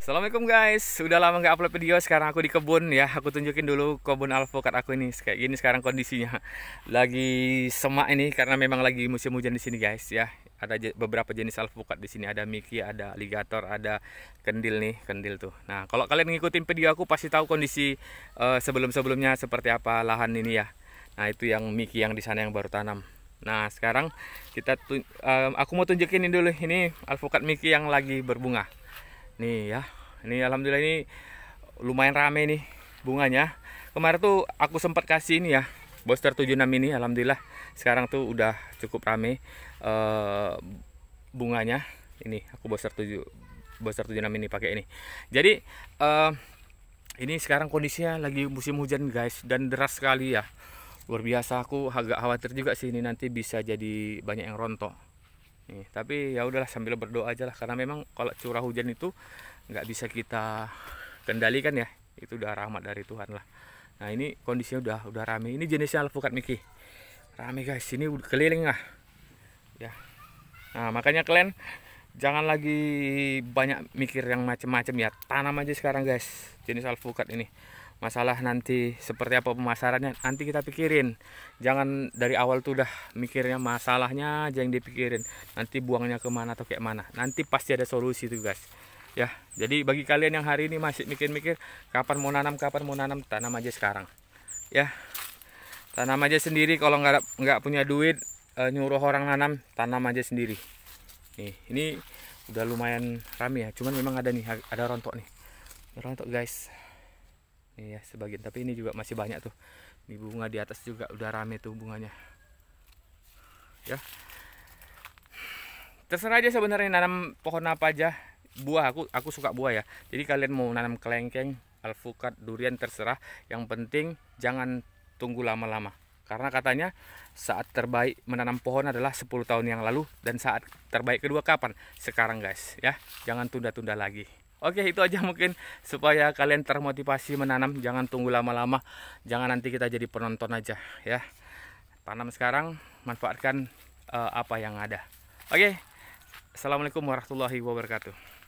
Assalamualaikum guys, udah lama nggak upload video, sekarang aku di kebun ya Aku tunjukin dulu kebun alpukat aku ini, kayak gini sekarang kondisinya Lagi semak ini, karena memang lagi musim hujan di sini guys ya Ada beberapa jenis alpukat di sini, ada Mickey, ada alligator, ada kendil nih, kendil tuh Nah kalau kalian ngikutin video aku pasti tahu kondisi uh, sebelum-sebelumnya seperti apa lahan ini ya Nah itu yang Mickey yang di sana yang baru tanam Nah sekarang kita, uh, aku mau tunjukin ini dulu, ini alpukat Mickey yang lagi berbunga Nih ya, ini alhamdulillah ini lumayan rame nih bunganya. Kemarin tuh aku sempat kasih ini ya, Boster 76 ini alhamdulillah sekarang tuh udah cukup rame uh, bunganya. Ini aku Boster 7 Boster 76 ini pakai ini. Jadi uh, ini sekarang kondisinya lagi musim hujan guys dan deras sekali ya. Luar biasa aku agak khawatir juga sih ini nanti bisa jadi banyak yang rontok nih tapi ya udahlah sambil berdoa aja lah karena memang kalau curah hujan itu nggak bisa kita kendalikan ya itu udah rahmat dari Tuhan lah nah ini kondisinya udah udah rame ini jenisnya alpukat Miki rame guys ini udah keliling lah ya nah makanya kalian jangan lagi banyak mikir yang macem-macem ya tanam aja sekarang guys jenis alpukat ini masalah nanti seperti apa pemasarannya nanti kita pikirin jangan dari awal tuh udah mikirnya masalahnya aja yang dipikirin nanti buangnya kemana atau kayak mana nanti pasti ada solusi tuh guys ya jadi bagi kalian yang hari ini masih mikir-mikir kapan mau nanam kapan mau nanam tanam aja sekarang ya tanam aja sendiri kalau nggak nggak punya duit eh, nyuruh orang nanam tanam aja sendiri nih ini udah lumayan rame ya cuman memang ada nih ada rontok nih rontok guys ya sebagian tapi ini juga masih banyak tuh. Ini bunga di atas juga udah rame tuh bunganya. Ya. Terserah aja sebenarnya nanam pohon apa aja. Buah aku aku suka buah ya. Jadi kalian mau nanam kelengkeng, alpukat, durian terserah. Yang penting jangan tunggu lama-lama. Karena katanya saat terbaik menanam pohon adalah 10 tahun yang lalu dan saat terbaik kedua kapan? Sekarang guys, ya. Jangan tunda-tunda lagi. Oke itu aja mungkin supaya kalian termotivasi menanam jangan tunggu lama-lama jangan nanti kita jadi penonton aja ya tanam sekarang manfaatkan uh, apa yang ada. Oke assalamualaikum warahmatullahi wabarakatuh.